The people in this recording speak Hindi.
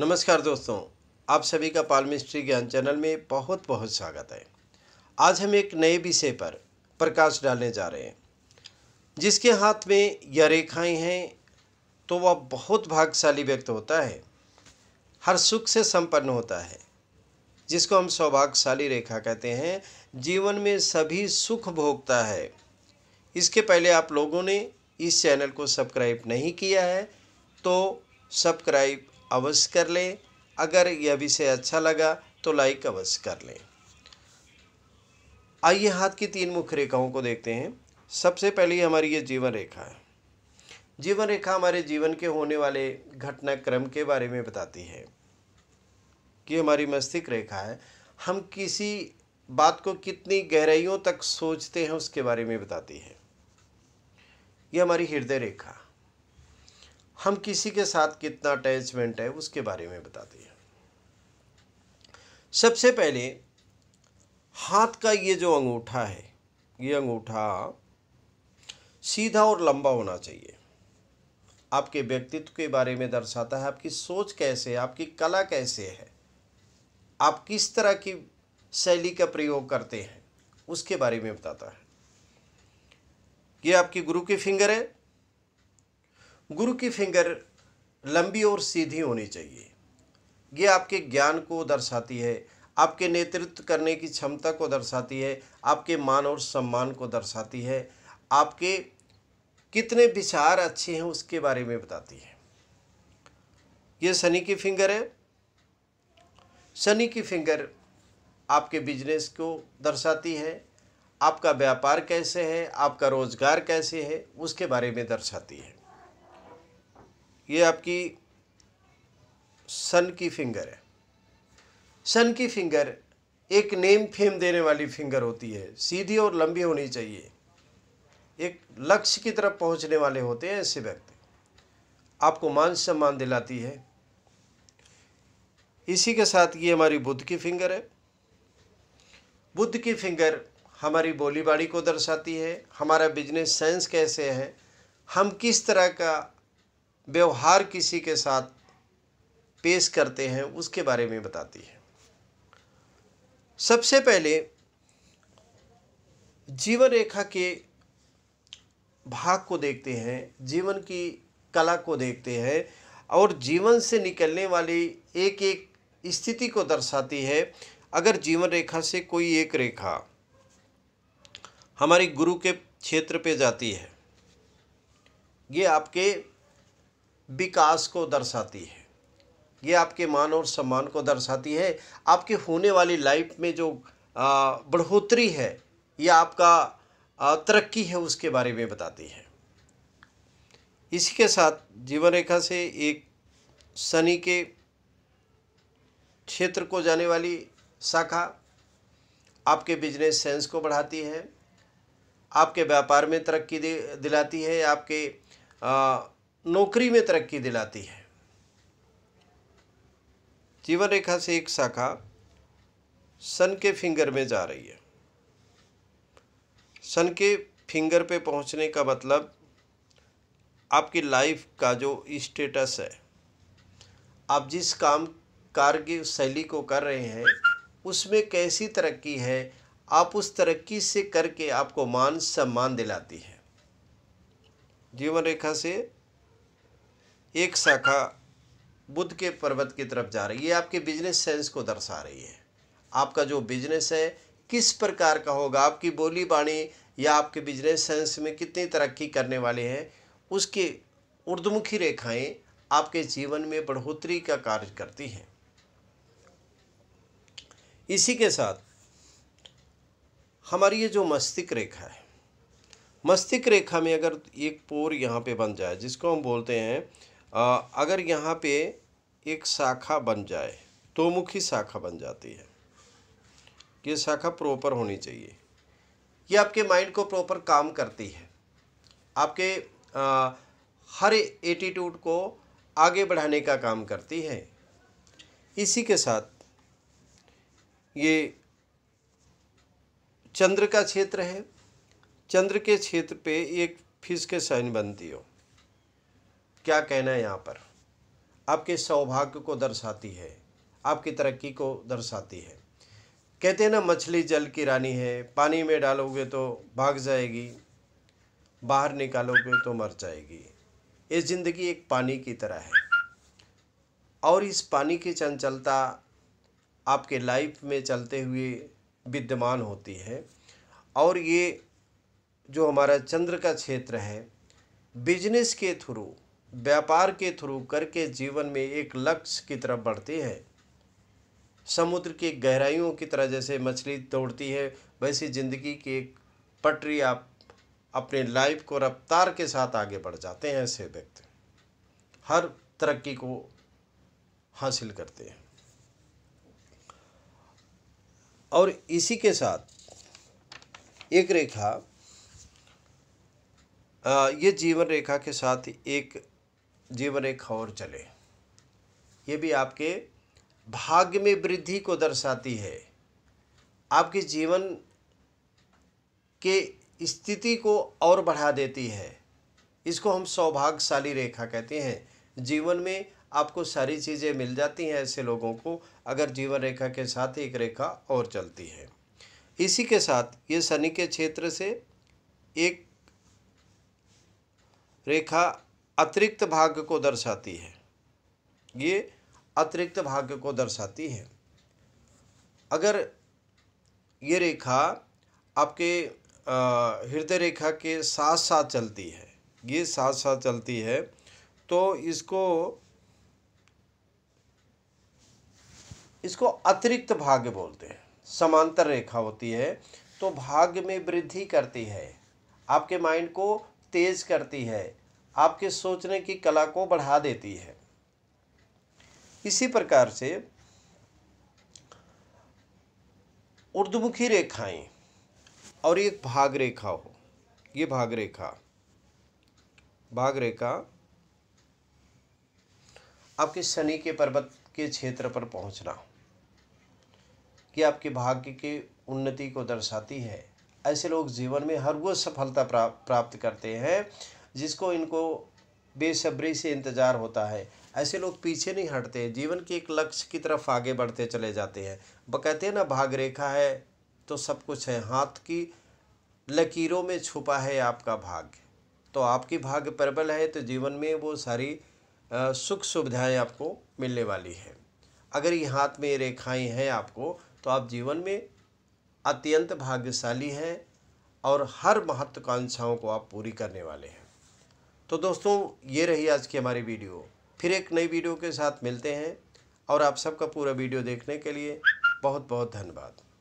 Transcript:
नमस्कार दोस्तों आप सभी का पालमिस्ट्री ज्ञान चैनल में बहुत बहुत स्वागत है आज हम एक नए विषय पर प्रकाश डालने जा रहे हैं जिसके हाथ में यह रेखाएँ हैं तो वह बहुत भाग्यशाली व्यक्त होता है हर सुख से संपन्न होता है जिसको हम सौभाग्यशाली रेखा कहते हैं जीवन में सभी सुख भोगता है इसके पहले आप लोगों ने इस चैनल को सब्सक्राइब नहीं किया है तो सब्सक्राइब अवश्य कर लें अगर यह विषय अच्छा लगा तो लाइक अवश्य कर लें आइए हाथ की तीन मुख्य रेखाओं को देखते हैं सबसे पहली हमारी ये जीवन रेखा है जीवन रेखा हमारे जीवन के होने वाले घटनाक्रम के बारे में बताती है कि हमारी मस्तिष्क रेखा है हम किसी बात को कितनी गहराइयों तक सोचते हैं उसके बारे में बताती है ये हमारी हृदय रेखा हम किसी के साथ कितना अटैचमेंट है उसके बारे में बताते हैं सबसे पहले हाथ का ये जो अंगूठा है ये अंगूठा सीधा और लंबा होना चाहिए आपके व्यक्तित्व के बारे में दर्शाता है आपकी सोच कैसे है आपकी कला कैसे है आप किस तरह की शैली का प्रयोग करते हैं उसके बारे में बताता है ये आपकी गुरु की फिंगर है गुरु की फिंगर लंबी और सीधी होनी चाहिए ये आपके ज्ञान को दर्शाती है आपके नेतृत्व करने की क्षमता को दर्शाती है आपके मान और सम्मान को दर्शाती है आपके कितने विचार अच्छे हैं उसके बारे में बताती है ये शनि की फिंगर है शनि की फिंगर आपके बिजनेस को दर्शाती है आपका व्यापार कैसे है आपका रोज़गार कैसे है उसके बारे में दर्शाती है ये आपकी सन की फिंगर है सन की फिंगर एक नेम फेम देने वाली फिंगर होती है सीधी और लंबी होनी चाहिए एक लक्ष्य की तरफ पहुंचने वाले होते हैं ऐसे व्यक्ति आपको मान सम्मान दिलाती है इसी के साथ ये हमारी बुद्ध की फिंगर है बुद्ध की फिंगर हमारी बोलीबाड़ी को दर्शाती है हमारा बिजनेस सेंस कैसे है हम किस तरह का व्यवहार किसी के साथ पेश करते हैं उसके बारे में बताती है सबसे पहले जीवन रेखा के भाग को देखते हैं जीवन की कला को देखते हैं और जीवन से निकलने वाली एक एक स्थिति को दर्शाती है अगर जीवन रेखा से कोई एक रेखा हमारे गुरु के क्षेत्र पे जाती है ये आपके विकास को दर्शाती है ये आपके मान और सम्मान को दर्शाती है आपके होने वाली लाइफ में जो बढ़ोतरी है या आपका तरक्की है उसके बारे में बताती है इसी के साथ जीवन रेखा से एक शनि के क्षेत्र को जाने वाली शाखा आपके बिजनेस सेंस को बढ़ाती है आपके व्यापार में तरक्की दिलाती है आपके नौकरी में तरक्की दिलाती है जीवन रेखा से एक शाखा सन के फिंगर में जा रही है सन के फिंगर पे पहुंचने का मतलब आपकी लाइफ का जो स्टेटस है आप जिस काम कार्य शैली को कर रहे हैं उसमें कैसी तरक्की है आप उस तरक्की से करके आपको मान सम्मान दिलाती है जीवन रेखा से एक शाखा बुद्ध के पर्वत की तरफ जा रही है आपके बिजनेस सेंस को दर्शा रही है आपका जो बिजनेस है किस प्रकार का होगा आपकी बोली बाणी या आपके बिजनेस सेंस में कितनी तरक्की करने वाले हैं उसके उर्दमुखी रेखाएं आपके जीवन में बढ़ोतरी का कार्य करती हैं इसी के साथ हमारी ये जो मस्तिष्क रेखा है मस्तिष्क रेखा में अगर एक पोर यहाँ पे बन जाए जिसको हम बोलते हैं अगर यहाँ पे एक शाखा बन जाए तो मुखी शाखा बन जाती है ये शाखा प्रॉपर होनी चाहिए ये आपके माइंड को प्रॉपर काम करती है आपके आ, हर एटीट्यूड को आगे बढ़ाने का काम करती है इसी के साथ ये चंद्र का क्षेत्र है चंद्र के क्षेत्र पे एक फिस के साइन बनती हो क्या कहना है यहाँ पर आपके सौभाग्य को दर्शाती है आपकी तरक्की को दर्शाती है कहते हैं ना मछली जल की रानी है पानी में डालोगे तो भाग जाएगी बाहर निकालोगे तो मर जाएगी ये ज़िंदगी एक पानी की तरह है और इस पानी की चंचलता आपके लाइफ में चलते हुए विद्यमान होती है और ये जो हमारा चंद्र का क्षेत्र है बिजनेस के थ्रू व्यापार के थ्रू करके जीवन में एक लक्ष्य की तरफ बढ़ते हैं समुद्र की गहराइयों की तरह जैसे मछली तोड़ती है वैसी ज़िंदगी की एक पटरी आप अपने लाइफ को रफ्तार के साथ आगे बढ़ जाते हैं ऐसे व्यक्ति हर तरक्की को हासिल करते हैं और इसी के साथ एक रेखा ये जीवन रेखा के साथ एक जीवन रेखा और चले ये भी आपके भाग्य में वृद्धि को दर्शाती है आपके जीवन के स्थिति को और बढ़ा देती है इसको हम सौभाग्यशाली रेखा कहते हैं जीवन में आपको सारी चीज़ें मिल जाती हैं ऐसे लोगों को अगर जीवन रेखा के साथ एक रेखा और चलती है इसी के साथ ये शनि के क्षेत्र से एक रेखा अतिरिक्त भाग्य को दर्शाती है ये अतिरिक्त भाग्य को दर्शाती है अगर ये रेखा आपके हृदय रेखा के साथ साथ चलती है ये साथ साथ चलती है तो इसको इसको अतिरिक्त भाग्य बोलते हैं समांतर रेखा होती है तो भाग्य में वृद्धि करती है आपके माइंड को तेज करती है आपके सोचने की कला को बढ़ा देती है इसी प्रकार से उर्दमुखी रेखाएं और एक भाग रेखा हो ये भाग रेखा भाग रेखा आपके शनि के पर्वत के क्षेत्र पर पहुंचना कि आपके भाग्य के उन्नति को दर्शाती है ऐसे लोग जीवन में हर वो सफलता प्राप्त करते हैं जिसको इनको बेसब्री से इंतज़ार होता है ऐसे लोग पीछे नहीं हटते जीवन के एक लक्ष्य की तरफ आगे बढ़ते चले जाते हैं कहते हैं ना भाग रेखा है तो सब कुछ है हाथ की लकीरों में छुपा है आपका भाग्य तो आपकी भाग्य प्रबल है तो जीवन में वो सारी सुख सुविधाएं आपको मिलने वाली है अगर ये हाथ में रेखाएं हैं आपको तो आप जीवन में अत्यंत भाग्यशाली हैं और हर महत्वाकांक्षाओं को आप पूरी करने वाले हैं तो दोस्तों ये रही आज की हमारी वीडियो फिर एक नई वीडियो के साथ मिलते हैं और आप सबका पूरा वीडियो देखने के लिए बहुत बहुत धन्यवाद